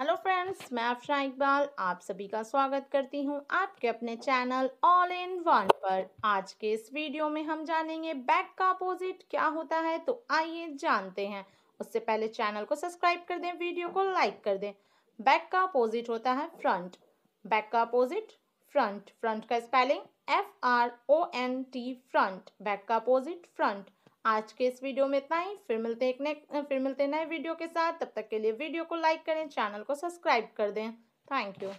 hello friends मैं अफरा इकबाल आप सभी का स्वागत करती हूं आपके अपने चैनल ऑल इन वन पर आज के इस वीडियो में हम जानेंगे बैक का अपोजिट क्या होता है तो आइए जानते हैं उससे पहले चैनल को सब्सक्राइब कर दें वीडियो को लाइक कर दें बैक का अपोजिट होता है फ्रंट बैक का अपोजिट फ्रंट फ्रंट का spelling F R O N T front back का अपोजिट फ्रंट आज के इस वीडियो में इतना ही फिर मिलते हैं एक नए फिर मिलते हैं नए वीडियो के साथ तब तक के लिए वीडियो को लाइक करें चैनल को सब्सक्राइब कर दें थैंक यू